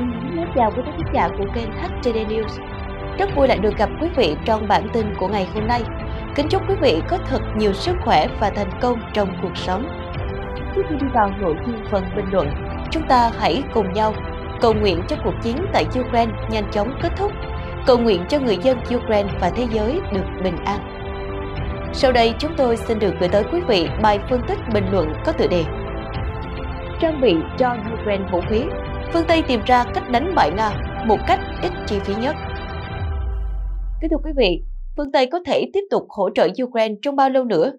Thương mến chào quý khán giả của kênh HTD News. Rất vui lại được gặp quý vị trong bản tin của ngày hôm nay. Kính chúc quý vị có thật nhiều sức khỏe và thành công trong cuộc sống. Trước khi đi vào nội dung phần bình luận, chúng ta hãy cùng nhau cầu nguyện cho cuộc chiến tại Ukraine nhanh chóng kết thúc, cầu nguyện cho người dân Ukraine và thế giới được bình an. Sau đây chúng tôi xin được gửi tới quý vị bài phân tích bình luận có tựa đề Trang bị cho Ukraine vũ khí phương Tây tìm ra cách đánh bại Nga một cách ít chi phí nhất. Kính thưa quý vị, phương Tây có thể tiếp tục hỗ trợ Ukraine trong bao lâu nữa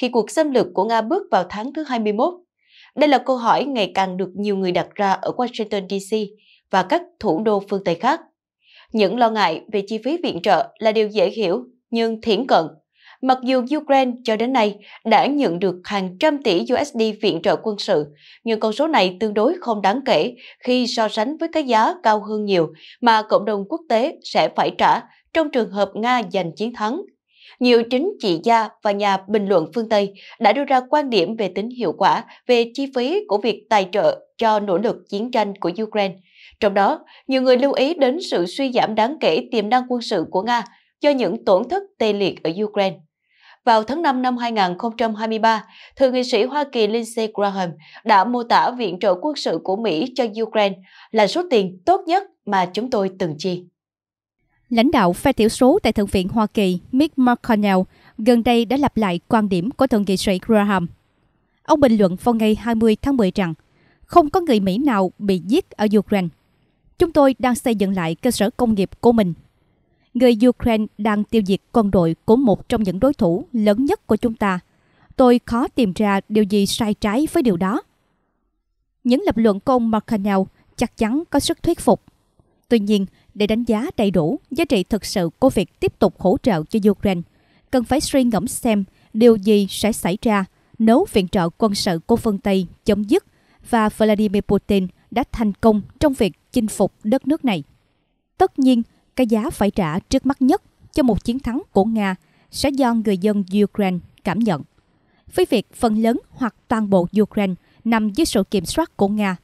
khi cuộc xâm lược của Nga bước vào tháng thứ 21? Đây là câu hỏi ngày càng được nhiều người đặt ra ở Washington DC và các thủ đô phương Tây khác. Những lo ngại về chi phí viện trợ là điều dễ hiểu nhưng thiển cận Mặc dù Ukraine cho đến nay đã nhận được hàng trăm tỷ USD viện trợ quân sự, nhưng con số này tương đối không đáng kể khi so sánh với cái giá cao hơn nhiều mà cộng đồng quốc tế sẽ phải trả trong trường hợp Nga giành chiến thắng. Nhiều chính trị gia và nhà bình luận phương Tây đã đưa ra quan điểm về tính hiệu quả về chi phí của việc tài trợ cho nỗ lực chiến tranh của Ukraine. Trong đó, nhiều người lưu ý đến sự suy giảm đáng kể tiềm năng quân sự của Nga do những tổn thất tê liệt ở Ukraine. Vào tháng 5 năm 2023, thượng nghị sĩ Hoa Kỳ Lindsey Graham đã mô tả viện trợ quân sự của Mỹ cho Ukraine là số tiền tốt nhất mà chúng tôi từng chi. Lãnh đạo phe thiểu số tại Thượng viện Hoa Kỳ Mitch McConnell gần đây đã lặp lại quan điểm của thượng nghị sĩ Graham. Ông bình luận vào ngày 20 tháng 10 rằng không có người Mỹ nào bị giết ở Ukraine. Chúng tôi đang xây dựng lại cơ sở công nghiệp của mình người Ukraine đang tiêu diệt quân đội của một trong những đối thủ lớn nhất của chúng ta. Tôi khó tìm ra điều gì sai trái với điều đó. Những lập luận của ông McConnell chắc chắn có sức thuyết phục. Tuy nhiên, để đánh giá đầy đủ giá trị thực sự của việc tiếp tục hỗ trợ cho Ukraine, cần phải suy ngẫm xem điều gì sẽ xảy ra nếu viện trợ quân sự của phương Tây chấm dứt và Vladimir Putin đã thành công trong việc chinh phục đất nước này. Tất nhiên, cái giá phải trả trước mắt nhất cho một chiến thắng của Nga sẽ do người dân Ukraine cảm nhận. Với việc phần lớn hoặc toàn bộ Ukraine nằm dưới sự kiểm soát của Nga,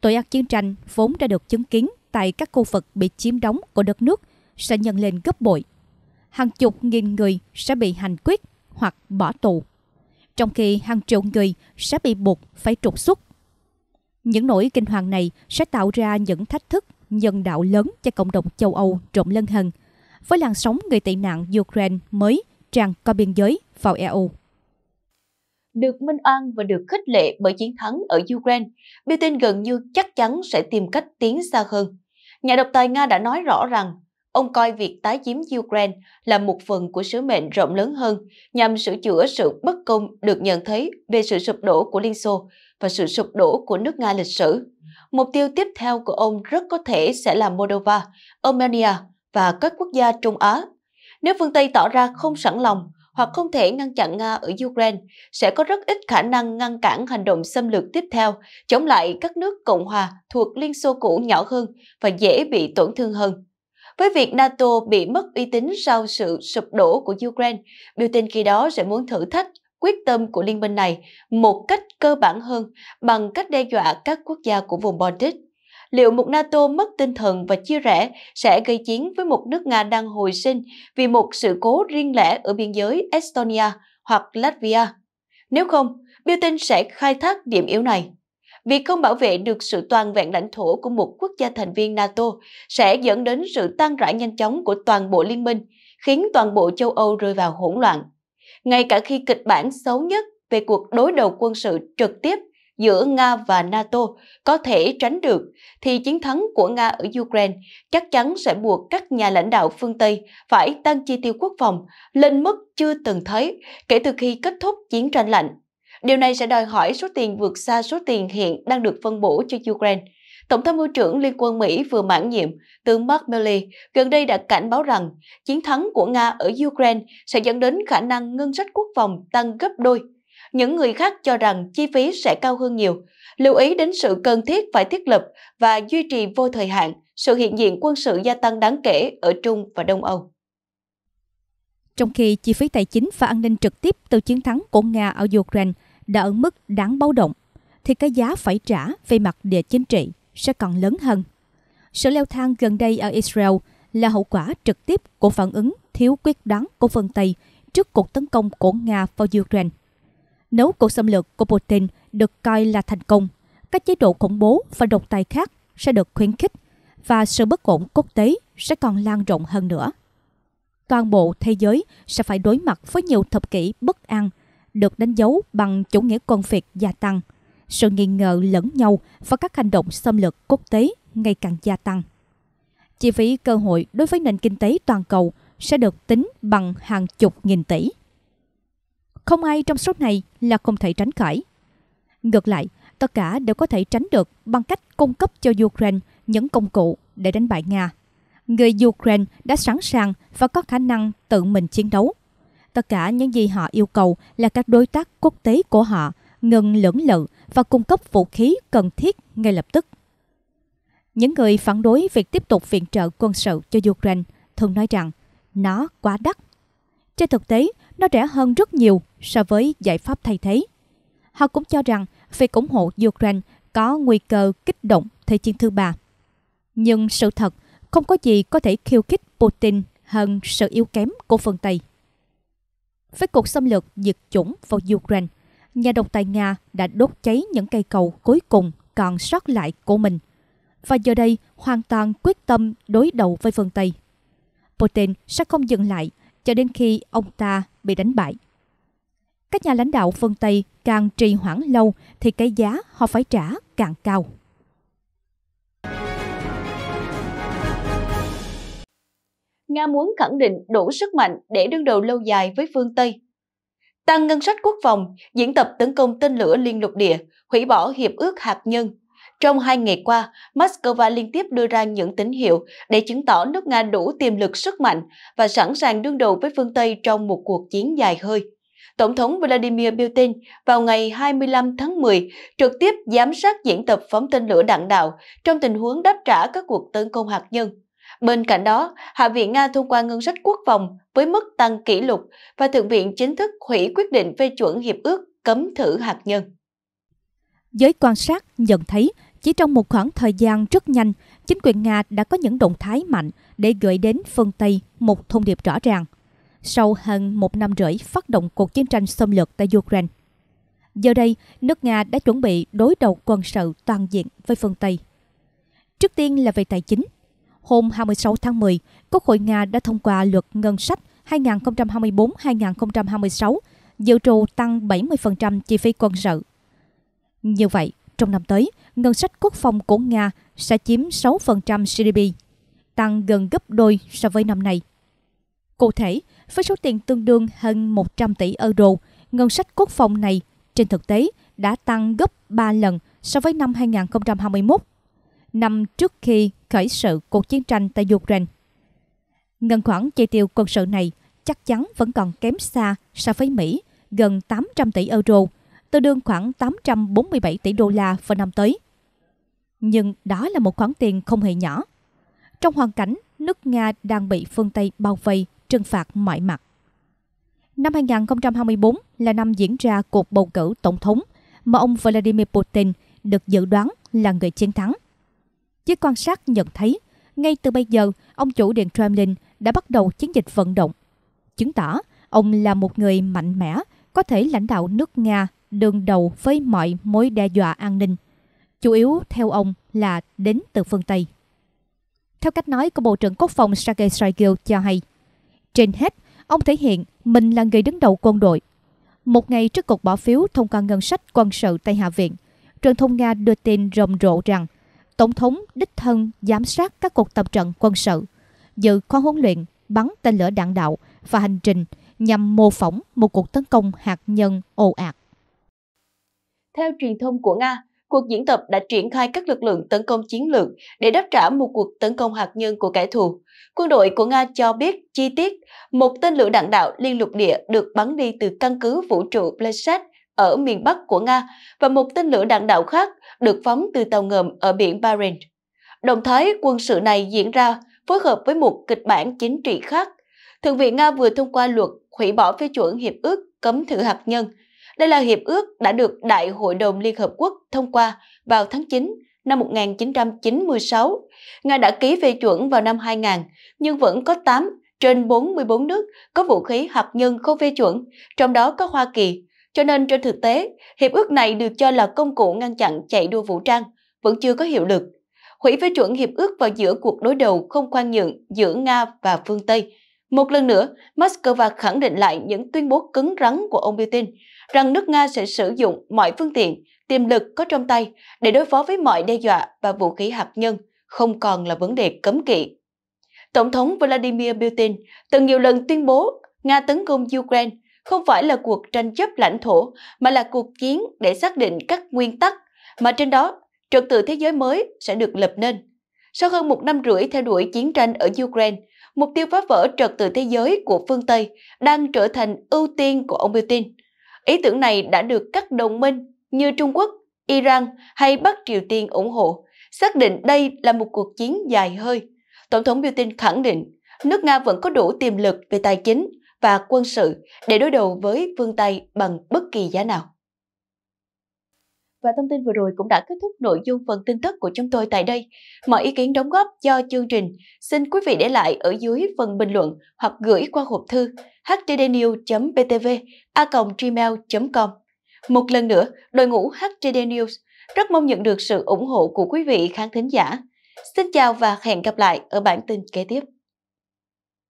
tội ác chiến tranh vốn đã được chứng kiến tại các khu vực bị chiếm đóng của đất nước sẽ nhân lên gấp bội. Hàng chục nghìn người sẽ bị hành quyết hoặc bỏ tù, trong khi hàng triệu người sẽ bị buộc phải trục xuất. Những nỗi kinh hoàng này sẽ tạo ra những thách thức nhân đạo lớn cho cộng đồng châu Âu trộm lân hân, với làn sóng người tị nạn Ukraine mới tràn qua biên giới vào EU. Được minh oan và được khích lệ bởi chiến thắng ở Ukraine, tin gần như chắc chắn sẽ tìm cách tiến xa hơn. Nhà độc tài Nga đã nói rõ rằng ông coi việc tái chiếm Ukraine là một phần của sứ mệnh rộng lớn hơn nhằm sửa chữa sự bất công được nhận thấy về sự sụp đổ của Liên Xô và sự sụp đổ của nước Nga lịch sử. Mục tiêu tiếp theo của ông rất có thể sẽ là Moldova, Armenia và các quốc gia Trung Á. Nếu phương Tây tỏ ra không sẵn lòng hoặc không thể ngăn chặn Nga ở Ukraine, sẽ có rất ít khả năng ngăn cản hành động xâm lược tiếp theo, chống lại các nước Cộng hòa thuộc Liên Xô cũ nhỏ hơn và dễ bị tổn thương hơn. Với việc NATO bị mất uy tín sau sự sụp đổ của Ukraine, Putin khi đó sẽ muốn thử thách quyết tâm của liên minh này một cách cơ bản hơn bằng cách đe dọa các quốc gia của vùng Baltic. Liệu một NATO mất tinh thần và chia rẽ sẽ gây chiến với một nước Nga đang hồi sinh vì một sự cố riêng lẻ ở biên giới Estonia hoặc Latvia? Nếu không, Putin sẽ khai thác điểm yếu này. Việc không bảo vệ được sự toàn vẹn lãnh thổ của một quốc gia thành viên NATO sẽ dẫn đến sự tan rã nhanh chóng của toàn bộ liên minh, khiến toàn bộ châu Âu rơi vào hỗn loạn ngay cả khi kịch bản xấu nhất về cuộc đối đầu quân sự trực tiếp giữa Nga và NATO có thể tránh được, thì chiến thắng của Nga ở Ukraine chắc chắn sẽ buộc các nhà lãnh đạo phương Tây phải tăng chi tiêu quốc phòng lên mức chưa từng thấy kể từ khi kết thúc chiến tranh lạnh. Điều này sẽ đòi hỏi số tiền vượt xa số tiền hiện đang được phân bổ cho Ukraine. Tổng tham mưu trưởng Liên quân Mỹ vừa mãn nhiệm, tướng Mark Milley, gần đây đã cảnh báo rằng chiến thắng của Nga ở Ukraine sẽ dẫn đến khả năng ngân sách quốc phòng tăng gấp đôi. Những người khác cho rằng chi phí sẽ cao hơn nhiều, lưu ý đến sự cần thiết phải thiết lập và duy trì vô thời hạn sự hiện diện quân sự gia tăng đáng kể ở Trung và Đông Âu. Trong khi chi phí tài chính và an ninh trực tiếp từ chiến thắng của Nga ở Ukraine đã ở mức đáng báo động, thì cái giá phải trả về mặt địa chính trị sẽ còn lớn hơn. Sự leo thang gần đây ở Israel là hậu quả trực tiếp của phản ứng thiếu quyết đoán của phương Tây trước cuộc tấn công của Nga vào Ukraine. Nếu cuộc xâm lược của Putin được coi là thành công, các chế độ khủng bố và độc tài khác sẽ được khuyến khích và sự bất ổn quốc tế sẽ còn lan rộng hơn nữa. Toàn bộ thế giới sẽ phải đối mặt với nhiều thập kỷ bất an, được đánh dấu bằng chủ nghĩa quân phiệt gia tăng – sự nghi ngờ lẫn nhau và các hành động xâm lược quốc tế ngày càng gia tăng. Chi phí cơ hội đối với nền kinh tế toàn cầu sẽ được tính bằng hàng chục nghìn tỷ. Không ai trong số này là không thể tránh khỏi. Ngược lại, tất cả đều có thể tránh được bằng cách cung cấp cho Ukraine những công cụ để đánh bại Nga. Người Ukraine đã sẵn sàng và có khả năng tự mình chiến đấu. Tất cả những gì họ yêu cầu là các đối tác quốc tế của họ – ngừng lưỡng lự và cung cấp vũ khí cần thiết ngay lập tức. Những người phản đối việc tiếp tục viện trợ quân sự cho Ukraine thường nói rằng nó quá đắt. Trên thực tế, nó rẻ hơn rất nhiều so với giải pháp thay thế. Họ cũng cho rằng việc ủng hộ Ukraine có nguy cơ kích động Thế chiến thứ ba. Nhưng sự thật, không có gì có thể khiêu khích Putin hơn sự yếu kém của phương Tây. Với cuộc xâm lược diệt chủng vào Ukraine, nhà độc tài Nga đã đốt cháy những cây cầu cuối cùng còn sót lại của mình và giờ đây hoàn toàn quyết tâm đối đầu với phương Tây. Putin sẽ không dừng lại cho đến khi ông ta bị đánh bại. Các nhà lãnh đạo phương Tây càng trì hoãn lâu thì cái giá họ phải trả càng cao. Nga muốn khẳng định đủ sức mạnh để đương đầu lâu dài với phương Tây tăng ngân sách quốc phòng, diễn tập tấn công tên lửa liên lục địa, hủy bỏ hiệp ước hạt nhân. Trong hai ngày qua, Moscow liên tiếp đưa ra những tín hiệu để chứng tỏ nước Nga đủ tiềm lực sức mạnh và sẵn sàng đương đầu với phương Tây trong một cuộc chiến dài hơi. Tổng thống Vladimir Putin vào ngày 25 tháng 10 trực tiếp giám sát diễn tập phóng tên lửa đạn đạo trong tình huống đáp trả các cuộc tấn công hạt nhân. Bên cạnh đó, Hạ viện Nga thông qua ngân sách quốc phòng với mức tăng kỷ lục và Thượng viện chính thức hủy quyết định phê chuẩn hiệp ước cấm thử hạt nhân. Giới quan sát nhận thấy chỉ trong một khoảng thời gian rất nhanh, chính quyền Nga đã có những động thái mạnh để gửi đến phương Tây một thông điệp rõ ràng. Sau hơn một năm rưỡi phát động cuộc chiến tranh xâm lược tại Ukraine, giờ đây nước Nga đã chuẩn bị đối đầu quân sự toàn diện với phương Tây. Trước tiên là về tài chính – hôm 26 tháng 10, Quốc hội Nga đã thông qua luật ngân sách 2024-2026, dự trù tăng 70% chi phí quân sự. Như vậy, trong năm tới, ngân sách quốc phòng của Nga sẽ chiếm 6% GDP, tăng gần gấp đôi so với năm nay. Cụ thể, với số tiền tương đương hơn 100 tỷ euro, ngân sách quốc phòng này trên thực tế đã tăng gấp 3 lần so với năm 2021. Năm trước khi khởi sự cuộc chiến tranh tại Ukraine. Ngân khoản chi tiêu quân sự này chắc chắn vẫn còn kém xa so với Mỹ, gần 800 tỷ euro, tương đương khoảng 847 tỷ đô la vào năm tới. Nhưng đó là một khoản tiền không hề nhỏ. Trong hoàn cảnh nước Nga đang bị phương Tây bao vây, trừng phạt mọi mặt. Năm 2024 là năm diễn ra cuộc bầu cử tổng thống mà ông Vladimir Putin được dự đoán là người chiến thắng. Giới quan sát nhận thấy, ngay từ bây giờ, ông chủ Điện Kremlin đã bắt đầu chiến dịch vận động. Chứng tỏ, ông là một người mạnh mẽ, có thể lãnh đạo nước Nga đường đầu với mọi mối đe dọa an ninh. Chủ yếu, theo ông, là đến từ phương Tây. Theo cách nói của Bộ trưởng Quốc phòng Sergei Shoigu cho hay, trên hết, ông thể hiện mình là người đứng đầu quân đội. Một ngày trước cuộc bỏ phiếu thông qua ngân sách quân sự tại Hạ viện, truyền thông Nga đưa tin rầm rộ rằng Tổng thống đích thân giám sát các cuộc tập trận quân sự, dự khóa huấn luyện bắn tên lửa đạn đạo và hành trình nhằm mô phỏng một cuộc tấn công hạt nhân ồ ạt. Theo truyền thông của Nga, cuộc diễn tập đã triển khai các lực lượng tấn công chiến lược để đáp trả một cuộc tấn công hạt nhân của kẻ thù. Quân đội của Nga cho biết chi tiết một tên lửa đạn đạo liên lục địa được bắn đi từ căn cứ vũ trụ Pleset ở miền Bắc của Nga và một tên lửa đạn đạo khác được phóng từ tàu ngầm ở biển Barents. Động thái quân sự này diễn ra phối hợp với một kịch bản chính trị khác. Thượng viện Nga vừa thông qua luật hủy bỏ phê chuẩn hiệp ước cấm thử hạt nhân. Đây là hiệp ước đã được Đại hội đồng Liên Hợp Quốc thông qua vào tháng 9 năm 1996. Nga đã ký phê chuẩn vào năm 2000, nhưng vẫn có 8 trên 44 nước có vũ khí hạt nhân không phê chuẩn, trong đó có Hoa Kỳ, cho nên trên thực tế, hiệp ước này được cho là công cụ ngăn chặn chạy đua vũ trang, vẫn chưa có hiệu lực. Hủy phê chuẩn hiệp ước vào giữa cuộc đối đầu không khoan nhượng giữa Nga và phương Tây. Một lần nữa, Moscow khẳng định lại những tuyên bố cứng rắn của ông Putin rằng nước Nga sẽ sử dụng mọi phương tiện, tiềm lực có trong tay để đối phó với mọi đe dọa và vũ khí hạt nhân, không còn là vấn đề cấm kỵ. Tổng thống Vladimir Putin từng nhiều lần tuyên bố Nga tấn công Ukraine không phải là cuộc tranh chấp lãnh thổ, mà là cuộc chiến để xác định các nguyên tắc, mà trên đó trật tự thế giới mới sẽ được lập nên. Sau hơn một năm rưỡi theo đuổi chiến tranh ở Ukraine, mục tiêu phá vỡ trật tự thế giới của phương Tây đang trở thành ưu tiên của ông Putin. Ý tưởng này đã được các đồng minh như Trung Quốc, Iran hay Bắc Triều Tiên ủng hộ, xác định đây là một cuộc chiến dài hơi. Tổng thống Putin khẳng định nước Nga vẫn có đủ tiềm lực về tài chính, và quân sự để đối đầu với phương Tây bằng bất kỳ giá nào. Và thông tin vừa rồi cũng đã kết thúc nội dung phần tin tức của chúng tôi tại đây. Mọi ý kiến đóng góp cho chương trình xin quý vị để lại ở dưới phần bình luận hoặc gửi qua hộp thư htdnews.btv a.gmail.com Một lần nữa, đội ngũ HTD News rất mong nhận được sự ủng hộ của quý vị khán thính giả. Xin chào và hẹn gặp lại ở bản tin kế tiếp.